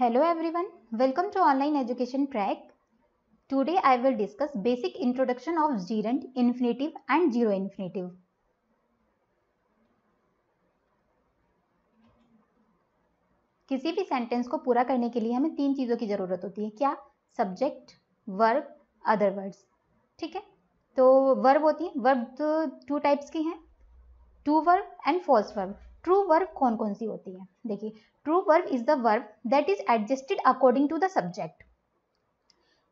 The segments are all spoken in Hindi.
hello everyone welcome to online education track today I will discuss basic introduction of gerund infinitive and zero infinitive किसी भी सेंटेंस को पूरा करने के लिए हमें तीन चीजों की जरूरत होती है क्या सब्जेक्ट वर्ब अदर वर्ड्स ठीक है तो वर्ब होती है वर्ब टू टाइप्स की हैं two verb and false verb true verb कौन कौन सी होती है देखिए true verb is the verb that is adjusted according to the subject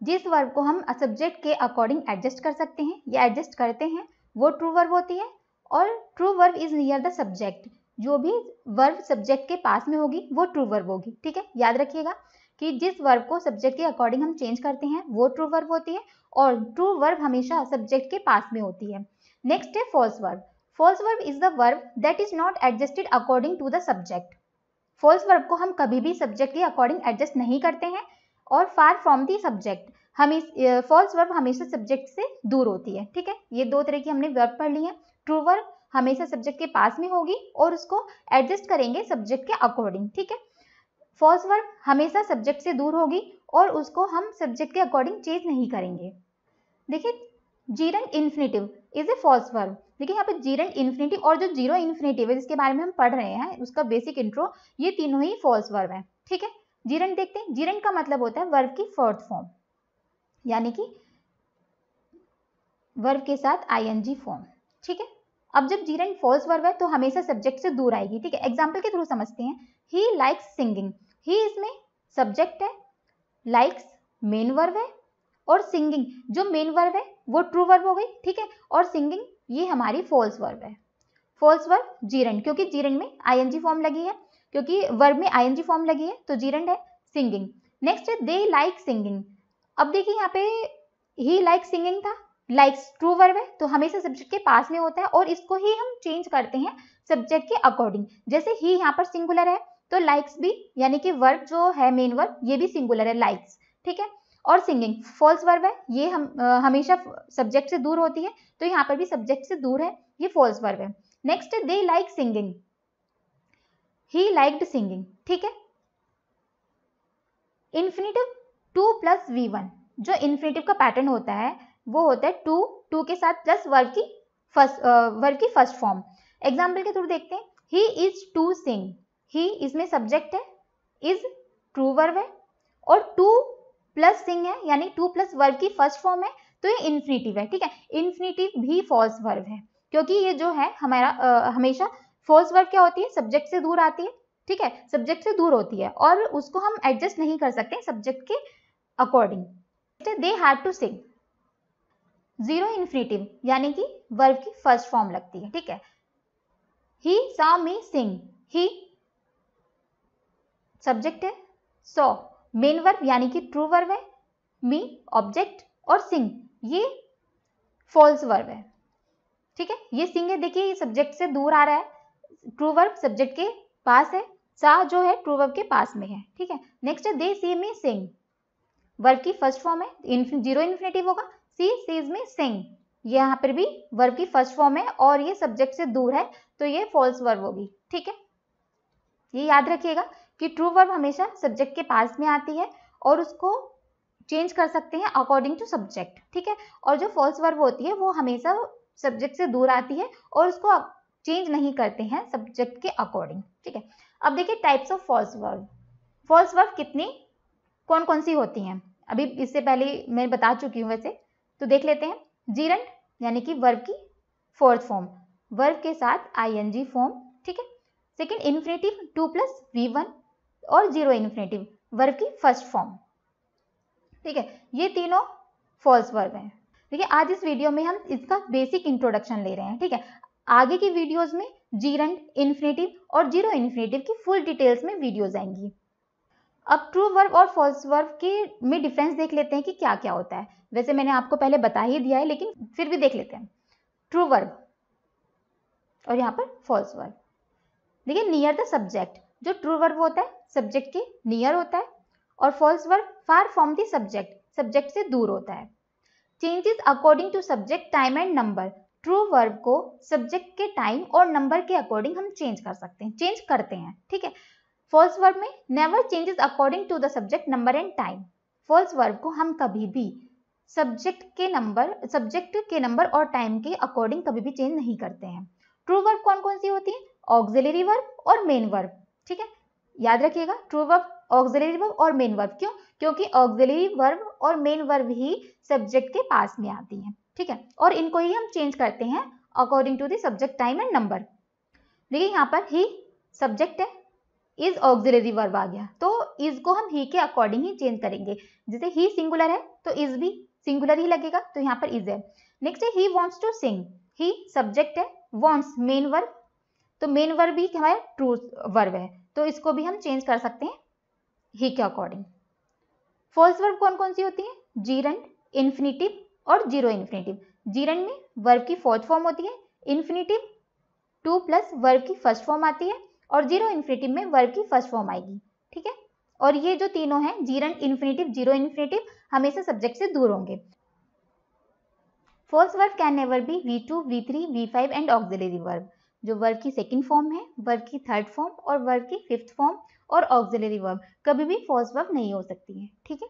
जिस वर्ब को हम सब्जेक्ट के अकॉर्डिंग एडजस्ट कर सकते हैं या एडजस्ट करते हैं वो ट्रू वर्ब होती है और true verb is near the subject जो भी वर्ब सब्जेक्ट के पास में होगी वो ट्रू वर्ब होगी ठीक है याद रखिएगा कि जिस वर्ब को सब्जेक्ट के अकॉर्डिंग हम चेंज करते हैं वो ट्रू वर्ब होती है और ट्रू वर्ब हमेशा सब्जेक्ट के पास में होती है नेक्स्ट है false verb false verb is the verb that is not adjusted according to the subject false verb को हम कभी भी सब्जेक्ट के अकॉर्डिंग एडजस्ट नहीं करते हैं और फार फ्रॉम दी सब्जेक्ट हम फॉल्स वर्ब हमेशा सब्जेक्ट से दूर होती है ठीक है ये दो तरह की हमने वर्ब पढ़ ली है ट्रू वर्ब हमेशा सब्जेक्ट के पास में होगी और उसको एडजस्ट करेंगे सब्जेक्ट के अकॉर्डिंग ठीक है फॉल्स वर्ब हमेशा सब्जेक्ट से दूर होगी और उसको हम सब्जेक्ट के अकॉर्डिंग चेंज नहीं करेंगे देखिए gerund infinitive is a false verb देखिए यहाँ पे जीरन इन्फिनेटिव और जो जीरो इन्फिनेटिव है जिसके बारे में हम पढ़ रहे हैं उसका बेसिक इंट्रो ये तीनों ही फॉल्स वर्ब है ठीक है जीरन देखते हैं जीरन का मतलब होता है वर्ब की फोर्थ फॉर्म यानी कि वर्ब के साथ आईएनजी फॉर्म ठीक है अब जब जीरन फॉल्स वर्ब है तो हमेशा सब्जेक्ट से दूर आएगी ठीक है एग्जाम्पल के थ्रू समझते हैं ही लाइक्स सिंगिंग ही इसमें सब्जेक्ट है लाइक्स मेन वर्ब है और सिंगिंग जो मेन वर्ब है वो ट्रू वर्ब हो गई ठीक है और सिंगिंग ये हमारी फॉल्स वर्ब है फॉल्स वर्ब जीरेंड क्योंकि जीरेंड में आईएनजी फॉर्म लगी है क्योंकि वर्ब में आईएनजी फॉर्म लगी है तो जीरेंड है सिंगिंग नेक्स्ट है दे लाइक सिंगिंग अब देखिए यहाँ पे ही लाइक सिंगिंग था लाइक्स ट्रू वर्ब है तो हमेशा सब्जेक्ट के पास में होता है और इसको ही हम चेंज करते हैं सब्जेक्ट के अकॉर्डिंग जैसे ही यहाँ पर सिंगुलर है तो लाइक्स भी यानी कि वर्ब जो है मेन वर्ब ये भी सिंगुलर है लाइक्स ठीक है और सिंगिंग फॉल्स वर्ब है ये हम आ, हमेशा सब्जेक्ट से दूर होती है तो यहाँ पर भी सब्जेक्ट से दूर है ये फॉल्स वर्ब है next they like singing he liked singing ठीक है infinitive to plus V one जो इन्फिनेटिव का पैटर्न होता है वो होता है टू टू के साथ प्लस वर्ब की फर्स्ट वर्ब की फर्स्ट फॉर्म एग्जाम्पल के थ्रू देखते हैं ही इज टू सिंग ही इसमें सब्जेक्ट है इज ट्रू वर्ब है और टू प्लस सिंह है यानी टू प्लस वर्ग की फर्स्ट फॉर्म है तो ये इन्फिनेटिव है ठीक है इन्फिनेटिव भी फॉल्स वर्ग है क्योंकि ये जो है हमारा आ, हमेशा फॉल्स वर्ग क्या होती है सब्जेक्ट से दूर आती है ठीक है सब्जेक्ट से दूर होती है और उसको हम एडजस्ट नहीं कर सकते सब्जेक्ट के according they had to sing zero infinitive यानी कि वर्ग की फर्स्ट फॉर्म लगती है ठीक है he saw me sing he subject है सॉ मेन वर्ब यानी कि ट्रू वर्ब है मी ऑब्जेक्ट और सिंग ये फॉल्स वर्ब है ठीक है ये सिंग है देखिए ये सब्जेक्ट से दूर आ रहा है ट्रू वर्ब सब्जेक्ट के पास है सा जो है ट्रू वर्ब के पास में है ठीक है नेक्स्ट है they see me sing verb की फर्स्ट फॉर्म है जीरो इन्फिनेटिव होगा सी सीज मी सिंग यहाँ पर भी वर्ब की फर्स्ट फॉर्म है और ये सब्जेक्ट से दूर है तो ये फॉल्स वर्ब होगी ठीक है ये याद रखिएगा कि ट्रू वर्ब हमेशा सब्जेक्ट के पास में आती है और उसको चेंज कर सकते हैं अकॉर्डिंग टू सब्जेक्ट ठीक है और जो फॉल्स वर्ब होती है वो हमेशा सब्जेक्ट से दूर आती है और उसको चेंज नहीं करते हैं सब्जेक्ट के अकॉर्डिंग ठीक है अब देखिए types of false verb false verb कितनी कौन कौन सी होती हैं अभी इससे पहले मैं बता चुकी हूँ वैसे तो देख लेते हैं जीरंट यानी कि वर्ब की फोर्थ फॉर्म वर्ब के साथ आई एन जी फॉर्म ठीक है second infinitive to plus V one और जीरो इन्फिनेटिव वर्ग की फर्स्ट फॉर्म ठीक है ये तीनों फॉल्स वर्ब हैं ठीक है आज इस वीडियो में हम इसका बेसिक इंट्रोडक्शन ले रहे हैं ठीक है आगे की वीडियोस में जीरंड इन्फिनेटिव और जीरो इन्फिनेटिव की फुल डिटेल्स में वीडियोज आएंगी अब ट्रू वर्ब और फॉल्स वर्ब के में डिफरेंस देख लेते हैं कि क्या क्या होता है वैसे मैंने आपको पहले बता ही दिया है लेकिन फिर भी देख लेते हैं ट्रू वर्ब और यहाँ पर फॉल्स वर्ब देखिए नियर द सब्जेक्ट जो ट्रू वर्ब होता है सब्जेक्ट के नियर होता है और false verb far from the subject subject से दूर होता है changes according to subject time and number true verb को सब्जेक्ट के टाइम और नंबर के अकॉर्डिंग हम चेंज कर सकते हैं चेंज करते हैं ठीक है फॉल्स वर्ब में never changes according to the subject number and time false verb को हम कभी भी सब्जेक्ट के नंबर सब्जेक्ट के नंबर और टाइम के अकॉर्डिंग कभी भी चेंज नहीं करते हैं ट्रू वर्ब कौन कौन सी होती है ऑक्सिलरी वर्ब और मेन वर्ब ठीक है याद रखिएगा ट्रू वर्ब ऑक्सिलरी वर्ब और मेन वर्ब क्यों क्योंकि ऑक्सिलरी वर्ब और मेन वर्ब ही सब्जेक्ट के पास में आती हैं ठीक है और इनको ही हम चेंज करते हैं according to the subject time and number देखिए यहाँ पर ही सब्जेक्ट है इज ऑक्सिलरी वर्ब आ गया तो इज को हम ही के अकॉर्डिंग ही चेंज करेंगे जैसे ही सिंगुलर है तो इज भी सिंगुलर ही लगेगा तो यहाँ पर इज है नेक्स्ट है he wants to sing he subject है वॉन्ट्स मेन वर्ब तो मेन वर्ब ही हमारा ट्रू वर्ब है तो इसको भी हम चेंज कर सकते हैं ही के अकॉर्डिंग फॉल्स वर्ब कौन कौन सी होती है जीरंड इन्फिनिटिव और जीरो इन्फिनिटिव जीरंड में वर्ब की फोर्थ फॉर्म होती है इन्फिनिटिव टू प्लस वर्ब की फर्स्ट फॉर्म आती है और जीरो इन्फिनिटिव में वर्ब की फर्स्ट फॉर्म आएगी ठीक है और ये जो तीनों हैं जीरन इन्फिनिटिव जीरो इन्फिनिटिव हमेशा सब्जेक्ट से दूर होंगे first verb can never be V two V three V five and auxiliary verb जो वर्ब की सेकेंड फॉर्म है वर्ब की थर्ड फॉर्म और वर्ब की फिफ्थ फॉर्म और ऑक्जिलरी वर्ब कभी भी फॉल्स वर्ब नहीं हो सकती है ठीक है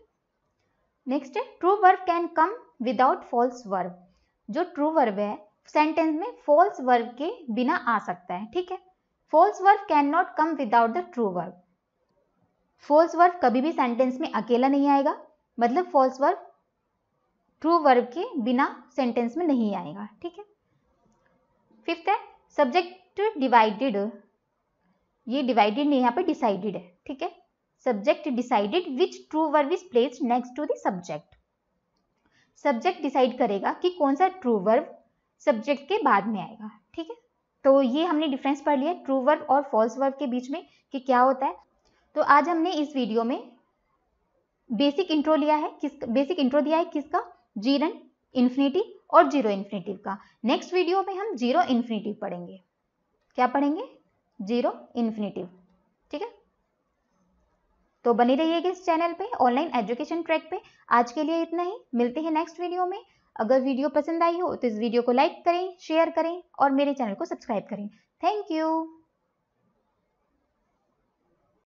नेक्स्ट है true verb can come without false verb जो ट्रू वर्ब है सेंटेंस में फॉल्स वर्ब के बिना आ सकता है ठीक है false verb can not come without the true verb false verb कभी भी सेंटेंस में अकेला नहीं आएगा मतलब फॉल्स वर्ब ट्रू वर्ब के बिना सेंटेंस में नहीं आएगा ठीक है फिफ्थ है सब्जेक्ट डिवाइडेड ये डिवाइडेड नहीं यहाँ पे डिसाइडेड है ठीक है subject decided which true verb is place next to the subject subject decide करेगा कि कौन सा ट्रू वर्ब सब्जेक्ट के बाद में आएगा ठीक है तो ये हमने डिफरेंस पढ़ लिया ट्रू वर्ब और फॉल्स वर्ब के बीच में कि क्या होता है तो आज हमने इस वीडियो में बेसिक इंट्रो लिया है किस बेसिक इंट्रो दिया है किसका जीरन इन्फिनिटी और जीरो इन्फिनेटिव का नेक्स्ट वीडियो में हम जीरो इन्फिनेटिव पढ़ेंगे क्या पढ़ेंगे जीरो इन्फिनेटिव ठीक है तो बनी रहिएगा इस चैनल पे ऑनलाइन एजुकेशन ट्रैक पे आज के लिए इतना ही मिलते हैं नेक्स्ट वीडियो में अगर वीडियो पसंद आई हो तो इस वीडियो को लाइक करें शेयर करें और मेरे चैनल को सब्सक्राइब करें थैंक यू